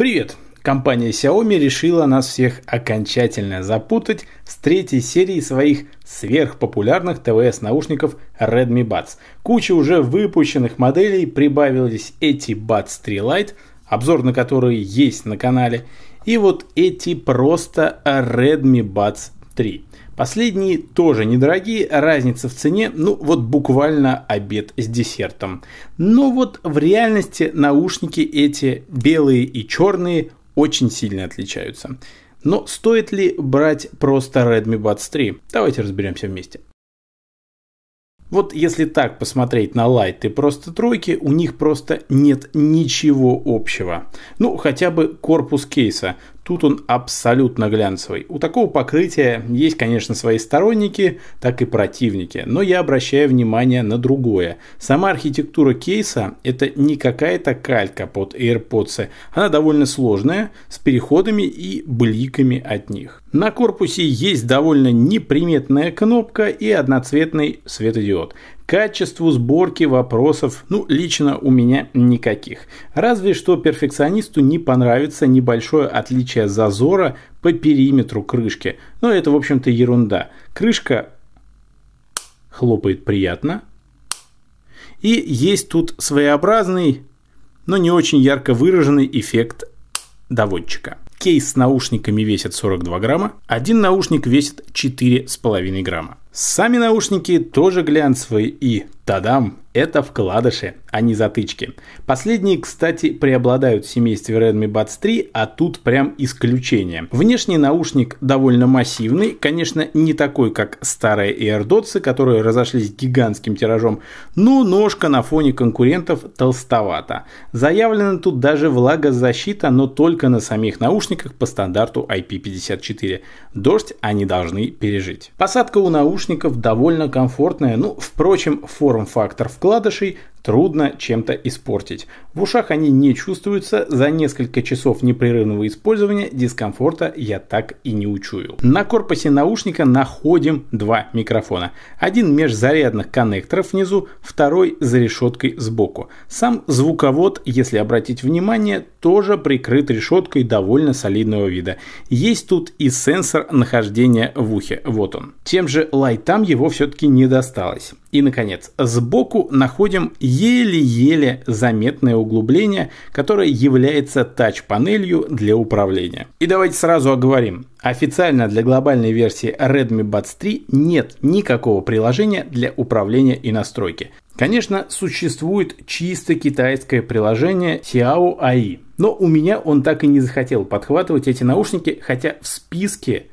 Привет! Компания Xiaomi решила нас всех окончательно запутать с третьей серии своих сверхпопулярных ТВС-наушников Redmi Buds. Куча уже выпущенных моделей, прибавились эти Buds 3 Lite, обзор на которые есть на канале, и вот эти просто Redmi Buds 3. Последние тоже недорогие, разница в цене, ну вот буквально обед с десертом. Но вот в реальности наушники эти белые и черные очень сильно отличаются. Но стоит ли брать просто Redmi Buds 3? Давайте разберемся вместе. Вот если так посмотреть на лайт и просто тройки, у них просто нет ничего общего. Ну, хотя бы корпус кейса. Тут он абсолютно глянцевый. У такого покрытия есть, конечно, свои сторонники, так и противники, но я обращаю внимание на другое. Сама архитектура кейса – это не какая-то калька под AirPods, она довольно сложная, с переходами и бликами от них. На корпусе есть довольно неприметная кнопка и одноцветный светодиод. Качеству сборки вопросов, ну, лично у меня никаких. Разве что перфекционисту не понравится небольшое отличие зазора по периметру крышки. Но это, в общем-то, ерунда. Крышка хлопает приятно. И есть тут своеобразный, но не очень ярко выраженный эффект доводчика. Кейс с наушниками весит 42 грамма, один наушник весит 4,5 грамма. Сами наушники тоже глянцевые и, тадам, это вкладыши а не затычки. Последние, кстати, преобладают в семействе Redmi Buds 3, а тут прям исключение. Внешний наушник довольно массивный, конечно, не такой, как старые AirDots, которые разошлись гигантским тиражом, но ножка на фоне конкурентов толстовата. Заявлена тут даже влагозащита, но только на самих наушниках по стандарту IP54. Дождь они должны пережить. Посадка у наушников довольно комфортная, ну, впрочем, форм-фактор вкладышей трудно чем-то испортить. В ушах они не чувствуются, за несколько часов непрерывного использования дискомфорта я так и не учуял. На корпусе наушника находим два микрофона. Один межзарядных коннекторов внизу, второй за решеткой сбоку. Сам звуковод, если обратить внимание, тоже прикрыт решеткой довольно солидного вида. Есть тут и сенсор нахождения в ухе, вот он. Тем же лайтам его все-таки не досталось. И, наконец, сбоку находим еле-еле заметное углубление, которое является тач-панелью для управления. И давайте сразу оговорим. Официально для глобальной версии Redmi Buds 3 нет никакого приложения для управления и настройки. Конечно, существует чисто китайское приложение Xiao AI, но у меня он так и не захотел подхватывать эти наушники, хотя в списке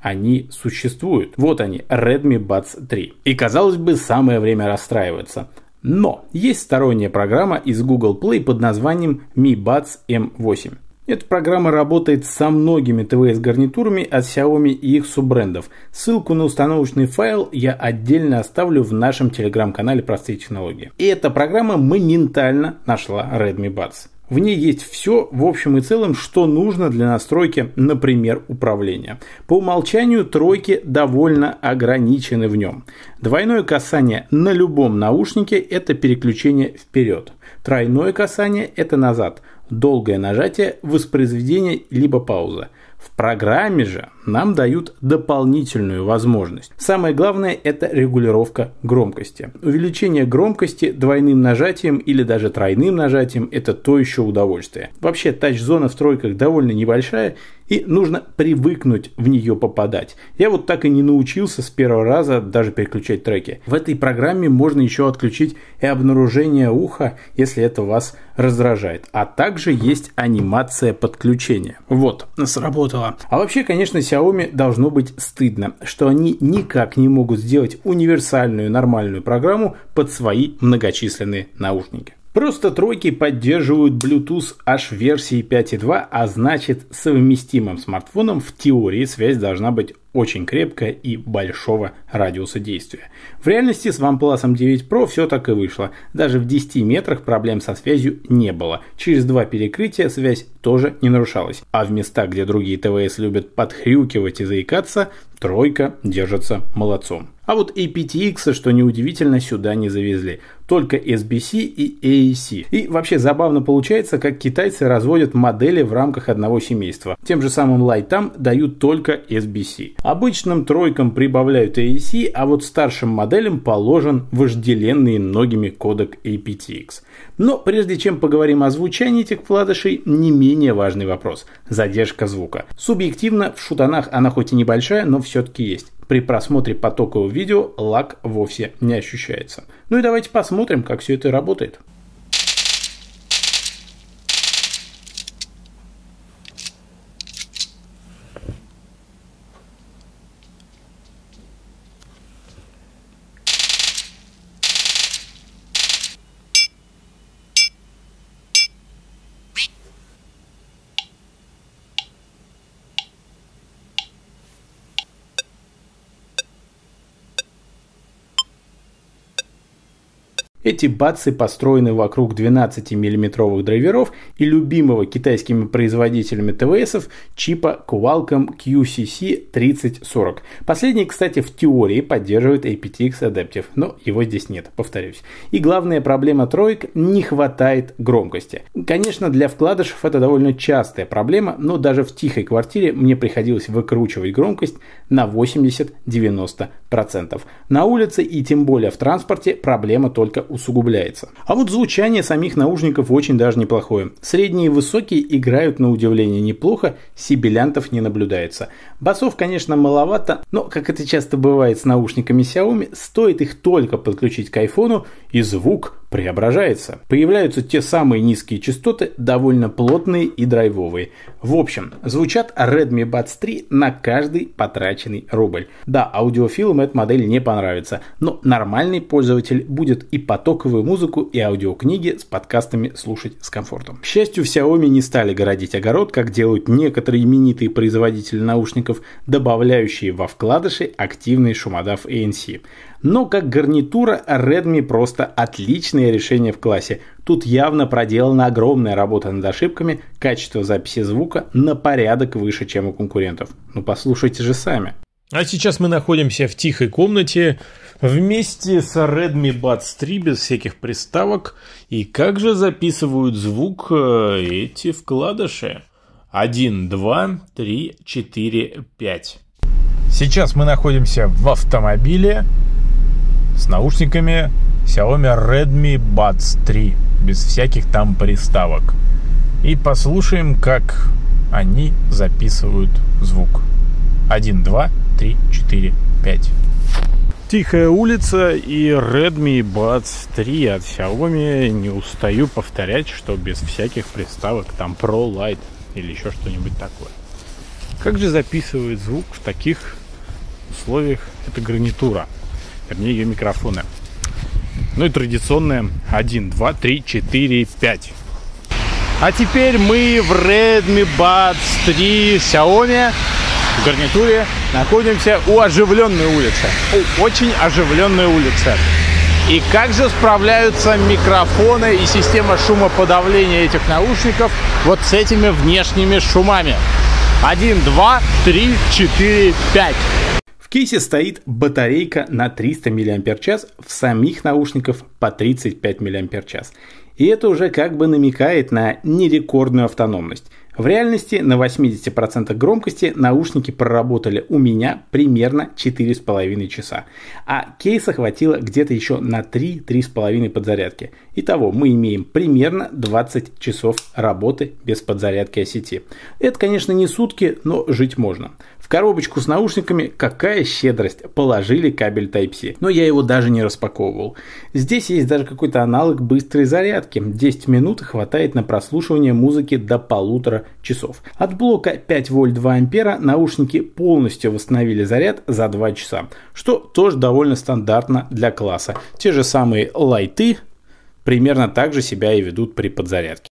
они существуют. Вот они, Redmi Buds 3. И казалось бы, самое время расстраиваться. Но есть сторонняя программа из Google Play под названием Mi Buds M8. Эта программа работает со многими ТВС-гарнитурами от Xiaomi и их суббрендов. Ссылку на установочный файл я отдельно оставлю в нашем телеграм-канале «Простые технологии». И эта программа моментально нашла Redmi Buds. В ней есть все в общем и целом, что нужно для настройки, например, управления. По умолчанию тройки довольно ограничены в нем. Двойное касание на любом наушнике – это переключение вперед. Тройное касание – это назад. Долгое нажатие – воспроизведение либо пауза. В программе же нам дают дополнительную возможность. Самое главное – это регулировка громкости. Увеличение громкости двойным нажатием или даже тройным нажатием – это то еще удовольствие. Вообще, тач-зона в тройках довольно небольшая, и нужно привыкнуть в нее попадать. Я вот так и не научился с первого раза даже переключать треки. В этой программе можно еще отключить и обнаружение уха, если это вас раздражает. А также есть анимация подключения. Вот, сработало. А вообще, конечно, Xiaomi должно быть стыдно, что они никак не могут сделать универсальную нормальную программу под свои многочисленные наушники. Просто тройки поддерживают Bluetooth аж версии 5.2, а значит совместимым смартфоном в теории связь должна быть очень крепкая и большого радиуса действия. В реальности с OnePlus 9 Pro все так и вышло. Даже в 10 метрах проблем со связью не было. Через два перекрытия связь тоже не нарушалась. А в местах, где другие ТВС любят подхрюкивать и заикаться, тройка держится молодцом. А вот APTX, что неудивительно, сюда не завезли. Только SBC и AEC. И вообще забавно получается, как китайцы разводят модели в рамках одного семейства. Тем же самым лайтам дают только SBC. Обычным тройкам прибавляют AEC, а вот старшим моделям положен вожделенный многими кодек APTX. Но прежде чем поговорим о звучании этих вкладышей, не менее важный вопрос – задержка звука. Субъективно в шутанах она хоть и небольшая, но все-таки есть. При просмотре потокового видео лаг вовсе не ощущается. Ну и давайте посмотрим, как все это работает. Эти бацы построены вокруг 12 миллиметровых драйверов и любимого китайскими производителями ТВСов чипа Qualcomm QCC 3040. Последний, кстати, в теории поддерживает aptX Adaptive, но его здесь нет, повторюсь. И главная проблема троек – не хватает громкости. Конечно, для вкладышев это довольно частая проблема, но даже в тихой квартире мне приходилось выкручивать громкость на 80-90%. На улице и тем более в транспорте проблема только усугубляется. А вот звучание самих наушников очень даже неплохое. Средние и высокие играют на удивление неплохо, сибилянтов не наблюдается. Басов, конечно, маловато, но, как это часто бывает с наушниками Xiaomi, стоит их только подключить к айфону и звук преображается. Появляются те самые низкие частоты, довольно плотные и драйвовые. В общем, звучат Redmi Buds 3 на каждый потраченный рубль. Да, аудиофилам эта модель не понравится, но нормальный пользователь будет и потоковую музыку, и аудиокниги с подкастами слушать с комфортом. К счастью, в Xiaomi не стали городить огород, как делают некоторые именитые производители наушников, добавляющие во вкладыши активный шумодав ANC. Но как гарнитура Redmi просто отличное решение в классе. Тут явно проделана огромная работа над ошибками, качество записи звука на порядок выше, чем у конкурентов. Ну послушайте же сами. А сейчас мы находимся в тихой комнате вместе с Redmi Buds 3 без всяких приставок. И как же записывают звук э, эти вкладыши? 1, 2, 3, 4, 5. Сейчас мы находимся в автомобиле с наушниками Xiaomi Redmi Buds 3, без всяких там приставок. И послушаем, как они записывают звук. 1, 2, 3, 4, 5. Тихая улица и Redmi Buds 3 от Xiaomi. Не устаю повторять, что без всяких приставок там Pro Light или еще что-нибудь такое. Как же записывает звук в таких условиях эта гарнитура? вернее ее микрофоны. Ну и традиционные 1, 2, 3, 4, 5. А теперь мы в Redmi Buds 3 Xiaomi в гарнитуре находимся у оживленной улицы. У очень оживленной улицы. И как же справляются микрофоны и система шумоподавления этих наушников вот с этими внешними шумами? 1, 2, 3, 4, 5. В кейсе стоит батарейка на 300 мАч, в самих наушников по 35 мАч. И это уже как бы намекает на нерекордную автономность – в реальности на 80% громкости наушники проработали у меня примерно 4,5 часа, а кейса хватило где-то еще на 3-3,5 подзарядки. Итого мы имеем примерно 20 часов работы без подзарядки сети. Это, конечно, не сутки, но жить можно. В коробочку с наушниками какая щедрость, положили кабель Type-C, но я его даже не распаковывал. Здесь есть даже какой-то аналог быстрой зарядки, 10 минут хватает на прослушивание музыки до полутора часов. От блока 5 вольт 2 ампера наушники полностью восстановили заряд за 2 часа, что тоже довольно стандартно для класса. Те же самые лайты примерно так же себя и ведут при подзарядке.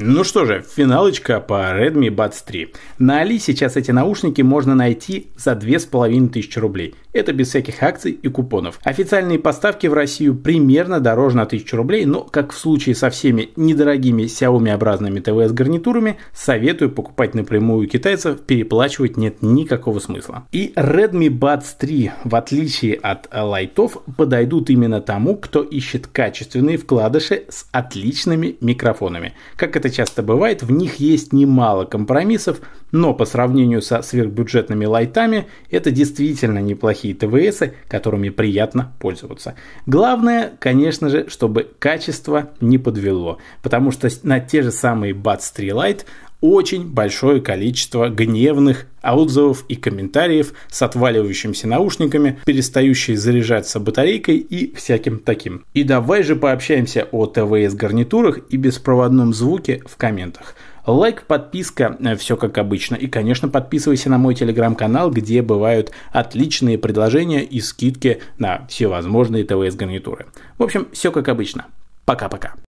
Ну что же, финалочка по Redmi Buds 3. На Али сейчас эти наушники можно найти за 2500 рублей. Это без всяких акций и купонов. Официальные поставки в Россию примерно дороже на 1000 рублей, но, как в случае со всеми недорогими Xiaomi-образными ТВС-гарнитурами, советую покупать напрямую у китайцев, переплачивать нет никакого смысла. И Redmi Buds 3, в отличие от лайтов, подойдут именно тому, кто ищет качественные вкладыши с отличными микрофонами. Как это это часто бывает, в них есть немало компромиссов, но по сравнению со сверхбюджетными лайтами, это действительно неплохие ТВСы, которыми приятно пользоваться. Главное, конечно же, чтобы качество не подвело, потому что на те же самые BAT Streelight очень большое количество гневных отзывов и комментариев с отваливающимися наушниками, перестающей заряжаться батарейкой и всяким таким. И давай же пообщаемся о ТВС-гарнитурах и беспроводном звуке в комментах. Лайк, подписка, э, все как обычно. И, конечно, подписывайся на мой телеграм-канал, где бывают отличные предложения и скидки на всевозможные ТВС-гарнитуры. В общем, все как обычно. Пока-пока.